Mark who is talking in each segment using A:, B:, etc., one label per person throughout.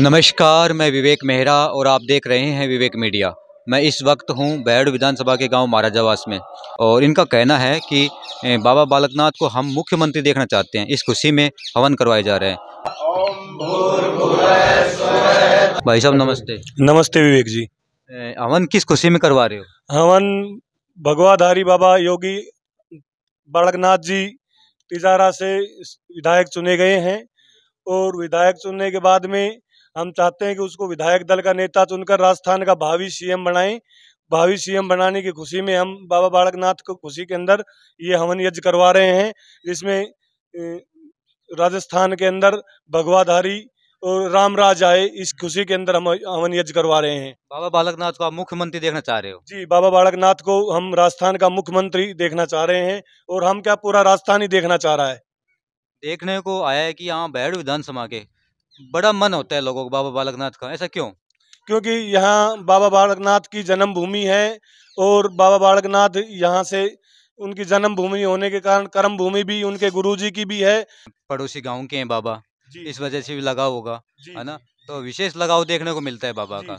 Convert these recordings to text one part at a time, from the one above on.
A: नमस्कार मैं विवेक मेहरा और आप देख रहे हैं विवेक मीडिया मैं इस वक्त हूं बैड़ विधानसभा के गांव महाराजावास में और इनका कहना है कि बाबा बालकनाथ को हम मुख्यमंत्री देखना चाहते हैं इस खुशी में हवन करवाए जा रहे हैं
B: भाई साहब नमस्ते नमस्ते विवेक
A: जी हवन किस खुशी में करवा रहे
B: हो हवन भगवाधारी बाबा योगी बालकनाथ जी तिजारा से विधायक चुने गए हैं और विधायक चुनने के बाद में हम चाहते हैं कि उसको विधायक दल का नेता चुनकर राजस्थान का भावी सीएम बनाएं भावी सीएम बनाने की खुशी में हम बाबा बालकनाथ को खुशी के अंदर ये हवन यज्ञ करवा रहे हैं जिसमें राजस्थान के अंदर भगवाधारी और रामराज आए इस खुशी के अंदर हम हवन यज्ञ करवा रहे हैं बाबा बालकनाथ को आप मुख्यमंत्री देखना चाह रहे हो जी बाबा बालकनाथ को हम राजस्थान का मुख्यमंत्री देखना चाह रहे हैं और हम क्या पूरा राजस्थान ही देखना चाह रहा है
A: देखने को आया है कि यहाँ बैड विधानसभा के बड़ा मन होता है लोगों को बाबा बालकनाथ का ऐसा क्यों
B: क्योंकि यहाँ बाबा बालकनाथ की जन्मभूमि है और बाबा बालकनाथ यहाँ से उनकी जन्मभूमि होने के कारण कर्म भूमि भी उनके गुरुजी की भी है
A: पड़ोसी गांव के हैं बाबा इस वजह से भी लगाव होगा है ना तो विशेष लगाव देखने को मिलता है बाबा का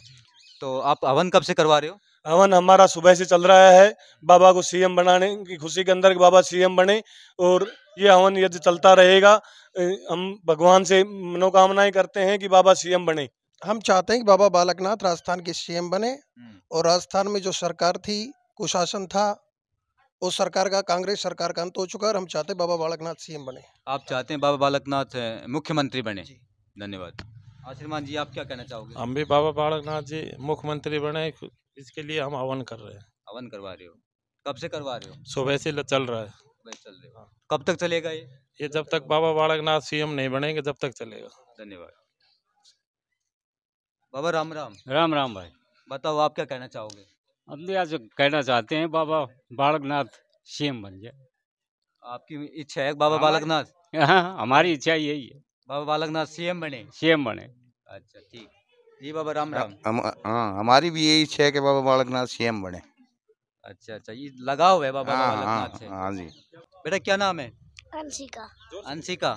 A: तो आप हवन कब से करवा रहे हो
B: हवन हमारा सुबह से चल रहा है बाबा को सीएम बनाने की खुशी के अंदर बाबा सीएम बने और ये हवन यज्ञ चलता रहेगा हम भगवान से मनोकामनाएं करते हैं कि बाबा सीएम बने हम चाहते हैं कि बाबा बालकनाथ राजस्थान के सीएम बने हम्म। और राजस्थान में जो सरकार थी कुशासन था उस सरकार का कांग्रेस सरकार का अंत हो चुका है और हम चाहते हैं बाबा बालकनाथ सीएम बने
A: आप चाहते हैं बाबा बालकनाथ मुख्यमंत्री बने धन्यवाद आशीर्वाद जी आप क्या कहना चाहोगे
B: हम भी बाबा बालकनाथ जी मुख्यमंत्री बने इसके लिए हम हवन कर रहे हैं
A: हवन करवा रहे हो कब से करवा रहे हो
B: सुबह से चल रहा है चल रहे हो हाँ। कब तक चलेगा ये ये जब तक बाबा बालकनाथ सीएम नहीं बनेंगे जब तक चलेगा
A: धन्यवाद बाबा राम राम राम राम भाई बताओ आप क्या कहना चाहोगे
C: हम भी आज कहना चाहते हैं बाबा बालकनाथ सीएम बन जाए
A: आपकी इच्छा है बाबा बालकनाथ
C: हाँ हमारी इच्छा यही है
A: बाबा बालकनाथ सीएम बने सीएम बने अच्छा ठीक जी बाबा राम हाँ,
C: राम हम हाँ हमारी भी यही इच्छा है कि बाबा बालकनाथ सीएम बने
A: अच्छा अच्छा ये लगाव है बाबा हाँ, हाँ बालकनाथ से हाँ, जी बेटा क्या नाम है अंशिका अंशिका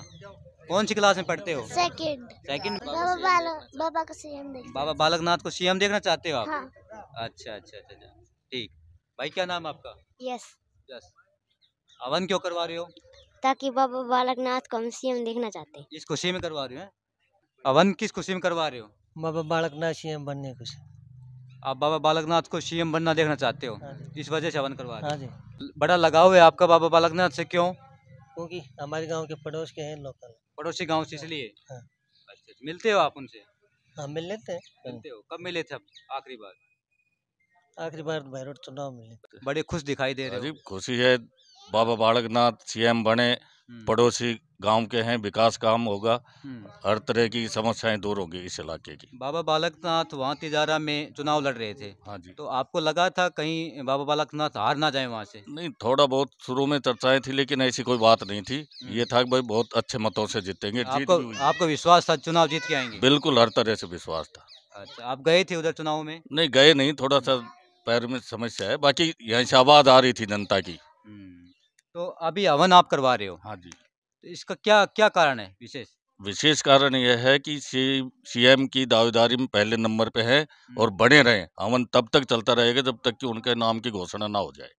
A: कौन सी क्लास में पढ़ते हो सेकंड सेकंड बाबा बालक बाबा का सीएम देख बाबा बालकनाथ को सीएम देखना चाहते हो आप हाँ। अच्छा अच्छा अच्छा, अच्छा ठीक भाई क्या नाम आपका यस यस अवन क्यों करवा रहे हो ताकि बाबा बालकनाथ को हम सीएम देखना चाहते हैं इस खुशी में करवा रहे हो अवन किस खुशी में करवा रहे हो बाबा बालकनाथ सीएम बनने को आप बाबा बालकनाथ को सीएम बनना देखना चाहते हो हाँ इस वजह से हवन करवा हाँ जी बड़ा लगाव है आपका बाबा बालकनाथ से क्यों क्योंकि हमारे गांव के पड़ोस के हैं लोकल पड़ोसी गांव से इसलिए हाँ। अच्छा मिलते हो आप उनसे हाँ मिल लेते हैं मिलते हो कब मिले थे अब आखिरी बार आखिरी बार तो भैरोड चुनाव मिले
C: बड़े खुश दिखाई दे रहे खुशी है बाबा बालकनाथ सीएम बने हम्म। पड़ोसी गांव के हैं विकास काम होगा हम्म। हर तरह की समस्याएं दूर होगी इस इलाके की
A: बाबा बालकनाथ वहाँ तिजारा में चुनाव लड़ रहे थे हाँ जी तो आपको लगा था कहीं
C: बाबा बालकनाथ हार ना
A: जाए वहाँ से नहीं
C: थोड़ा बहुत शुरू में चर्चाएं थी लेकिन ऐसी कोई बात नहीं थी हम्म। ये था कि भाई बहुत अच्छे मतों से जीतेंगे आपको
A: आपको विश्वास था चुनाव जीत के आएंगे
C: बिल्कुल हर तरह से विश्वास था
A: अच्छा आप गए थे उधर चुनाव में
C: नहीं गए नहीं थोड़ा सा पैर में समस्या है बाकी यहाँ से आवाज आ रही थी जनता की हम्म, तो अभी हवन आप करवा रहे हो हाँ
A: जी तो इसका क्या क्या कारण है विशेष
C: विशेष कारण यह है कि सी की दावेदारी में पहले नंबर पे है और बने रहे हवन तब तक चलता रहेगा जब तक कि उनके नाम की घोषणा ना हो जाए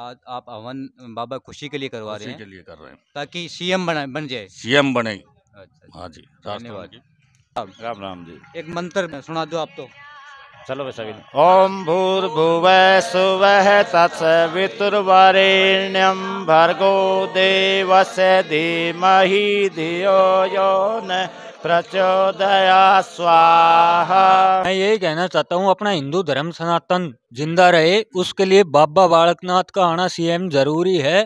A: आज आप हवन बाबा खुशी के लिए करवा रहे हैं के लिए कर रहे हैं ताकि सीएम बना बन जाए सीएम
C: बने अच्छा, हाँ अच्छा। जी धन्यवाद राम राम जी
A: एक मंत्र सुना दो आप तो
C: चलो वैसा सभी ओम भूर्भुव सुव तत्सवितुर्वरेण्यम भर्गो देवस्य धीमह धियो यो न प्रचोदया स्वाहा मैं यही कहना चाहता हूँ अपना हिंदू धर्म सनातन जिंदा रहे उसके लिए बाबा बालकनाथ का आना सीएम जरूरी है